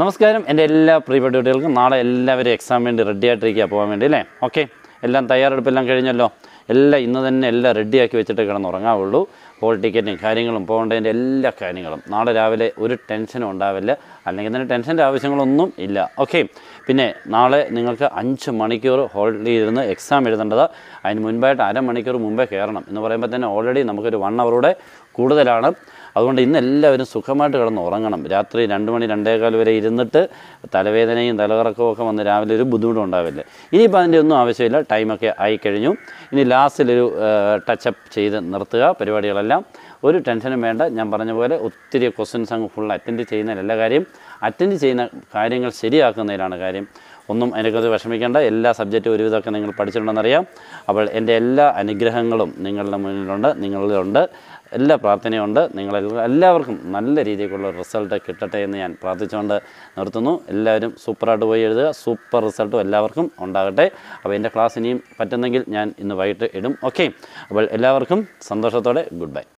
നമസ്കാരം എൻ്റെ എല്ലാ പ്രിയപ്പെട്ട കുട്ടികൾക്കും നാളെ എല്ലാവരും എക്സാം വേണ്ടി റെഡി ആയിട്ടിരിക്കുക പോകാൻ വേണ്ടി അല്ലേ ഓക്കെ എല്ലാം തയ്യാറെടുപ്പെല്ലാം കഴിഞ്ഞല്ലോ എല്ലാം ഇന്ന് തന്നെ എല്ലാം റെഡിയാക്കി വെച്ചിട്ട് കിടന്നുറങ്ങാവുള്ളൂ ഹോൾ ടിക്കറ്റും കാര്യങ്ങളും പോകേണ്ടതിൻ്റെ എല്ലാ കാര്യങ്ങളും നാളെ രാവിലെ ഒരു ടെൻഷനും ഉണ്ടാവില്ല അല്ലെങ്കിൽ തന്നെ ടെൻഷൻ്റെ ആവശ്യങ്ങളൊന്നും ഇല്ല ഓക്കെ പിന്നെ നാളെ നിങ്ങൾക്ക് അഞ്ച് മണിക്കൂർ ഹോളിൽ ഇരുന്ന് എക്സാം എഴുതേണ്ടത് അതിന് മുൻപായിട്ട് അരമണിക്കൂർ മുമ്പേ കയറണം എന്ന് പറയുമ്പോൾ തന്നെ ഓൾറെഡി നമുക്കൊരു വൺ അവറുടെ കൂടുതലാണ് അതുകൊണ്ട് ഇന്ന് എല്ലാവരും സുഖമായിട്ട് കിടന്ന് ഉറങ്ങണം രാത്രി രണ്ട് മണി രണ്ടേകാൽ വരെ ഇരുന്നിട്ട് തലവേദനയും തലകറക്കവും ഒക്കെ വന്ന് രാവിലെ ഒരു ബുദ്ധിമുട്ടും ഉണ്ടാവില്ല ഇനിയിപ്പോൾ അതിൻ്റെ ഒന്നും ആവശ്യമില്ല ടൈമൊക്കെ ആയി കഴിഞ്ഞു ഇനി ലാസ്റ്റിലൊരു ടച്ചപ്പ് ചെയ്ത് നിർത്തുക പരിപാടികളെല്ലാം ഒരു ടെൻഷനും വേണ്ട ഞാൻ പറഞ്ഞ പോലെ ഒത്തിരി ക്വസ്റ്റ്യൻസ് അങ്ങ് ഫുൾ അറ്റൻഡ് ചെയ്യുന്നതിലല്ല കാര്യം അറ്റൻഡ് ചെയ്യുന്ന കാര്യങ്ങൾ ശരിയാക്കുന്നതിലാണ് കാര്യം ഒന്നും അതിനെക്കുറിച്ച് വിഷമിക്കേണ്ട എല്ലാ സബ്ജക്റ്റും ഒരുവിധമൊക്കെ നിങ്ങൾ പഠിച്ചിട്ടുണ്ടെന്നറിയാം അപ്പോൾ എൻ്റെ എല്ലാ അനുഗ്രഹങ്ങളും നിങ്ങളുടെ മുന്നിലുണ്ട് നിങ്ങളിലുണ്ട് എല്ലാ പ്രാർത്ഥനയുമുണ്ട് നിങ്ങൾ എല്ലാവർക്കും നല്ല രീതിക്കുള്ള റിസൾട്ട് കിട്ടട്ടെ എന്ന് ഞാൻ പ്രാർത്ഥിച്ചുകൊണ്ട് നിർത്തുന്നു എല്ലാവരും സൂപ്പറായിട്ട് പോയി എഴുതുക സൂപ്പർ റിസൾട്ടും എല്ലാവർക്കും ഉണ്ടാകട്ടെ അപ്പോൾ എൻ്റെ ക്ലാസ് ഇനിയും പറ്റുന്നെങ്കിൽ ഞാൻ ഇന്ന് വൈകിട്ട് ഇടും ഓക്കെ അപ്പോൾ എല്ലാവർക്കും സന്തോഷത്തോടെ ഗുഡ് ബൈ